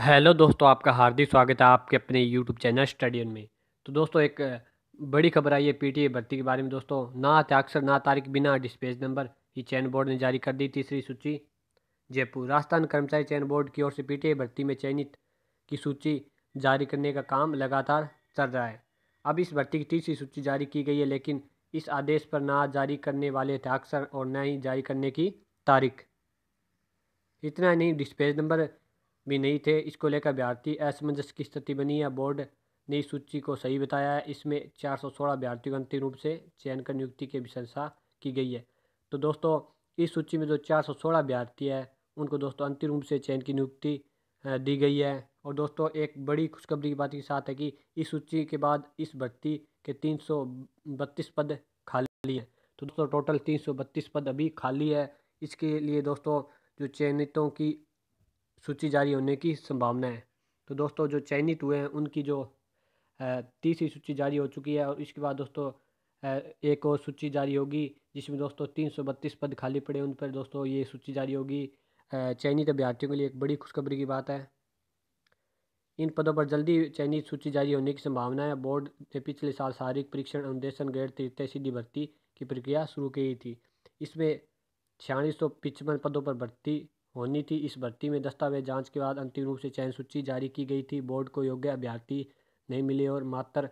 hello दोस्तों आपका हार्दिक स्वागत है आपके अपने यूट्यूब चैनल स्टडियन में तो दोस्तों एक बड़ी खबर आई है पीटीए भर्ती के बारे में दोस्तों ना अत्याक्षर ना तारीख बिना डिस्पेज नंबर ये चयन बोर्ड ने जारी कर दी तीसरी सूची जयपुर राजस्थान कर्मचारी चयन बोर्ड की ओर से पीटीए भर्ती में चयनित की सूची जारी करने का काम लगातार चल रहा है अब इस भर्ती की तीसरी सूची जारी की गई है लेकिन इस आदेश पर ना जारी करने वाले अत्याक्षर और न ही जारी करने की तारीख इतना नहीं डिस्पेज नंबर भी नहीं थे इसको लेकर भ्यार्थी असमंजस की स्थिति बनी है बोर्ड ने इस सूची को सही बताया है इसमें चार सौ सोलह भ्यार्थियों को अंतिम रूप से चयन कर नियुक्ति की प्रशंसा की गई है तो दोस्तों इस सूची में जो चार सौ सोलह भ्यार्थी है उनको दोस्तों अंतिम रूप से चयन की नियुक्ति दी गई है और दोस्तों एक बड़ी खुशखबरी की बात के साथ है कि इस सूची के बाद इस भर्ती के तीन सौ बत्तीस पद खाली हैं तो दोस्तों टोटल तीन सौ बत्तीस पद अभी खाली है इसके लिए दोस्तों जो चयनितों की सूची जारी होने की संभावना है तो दोस्तों जो चयनित हुए हैं उनकी जो तीसरी सूची जारी हो चुकी है और इसके बाद दोस्तों एक और सूची जारी होगी जिसमें दोस्तों तीन सौ बत्तीस पद खाली पड़े उन पर दोस्तों ये सूची जारी होगी चयनित अभ्यर्थियों के लिए एक बड़ी खुशखबरी की बात है इन पदों पर जल्दी चयनित सूची जारी होने की संभावना है बोर्ड ने पिछले साल शारीरिक परीक्षण अनुदेशन ग्रेड तृतीय सीधी भर्ती की प्रक्रिया शुरू की थी इसमें छियालीस सौ पिचपन पदों पर भर्ती होनी थी इस भर्ती में दस्तावेज जांच के बाद अंतिम रूप से चयन सूची जारी की गई थी बोर्ड को योग्य अभ्यर्थी नहीं मिले और मात्र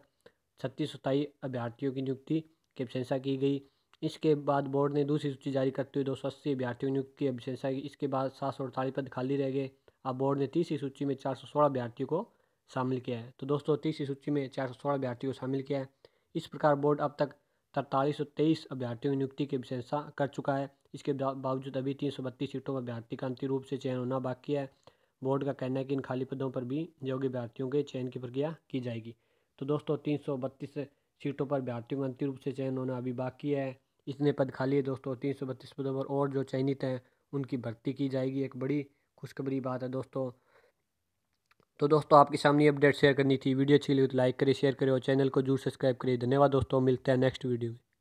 छत्तीस सताई अभ्यर्थियों की नियुक्ति की अभिशंसा की गई इसके बाद बोर्ड ने दूसरी सूची जारी करते हुए दो सौ अस्सी अभ्यर्थियों की नियुक्ति की अभिशंसा की इसके बाद सात सौ अड़तालीस पद खाली रह गए अब बोर्ड ने तीसरी सूची में चार सौ सोलह अभ्यर्थियों को शामिल किया है तो दोस्तों तीसरी सूची में चार सौ सोलह अभ्यर्थियों को शामिल किया है इस प्रकार बोर्ड अब तक तरतालीस सौ तेईस अभ्यर्थियों की नियुक्ति की अभिशंसा कर चुका है इसके बावजूद अभी तीन सौ बत्तीस सीटों पर का अंतिम रूप से चयन होना बाकी है बोर्ड का कहना है कि इन खाली पदों पर भी योग्य अभ्यर्थियों के चयन की प्रक्रिया की जाएगी तो दोस्तों तीन सौ बत्तीस सीटों पर अभ्यर्थियों का अंतिम रूप से चयन होना अभी बाकी है इतने पद खाली है दोस्तों तीन सौ बत्तीस पदों पर और जो चयनित हैं उनकी भर्ती की जाएगी एक बड़ी खुशखबरी बात है दोस्तों तो दोस्तों आपके सामने अपडेट शेयर करनी थी वीडियो अच्छी लगी तो लाइक करें शेयर करें और चैनल को जरूर सब्सक्राइब करिए धन्यवाद दोस्तों मिलते हैं नेक्स्ट वीडियो में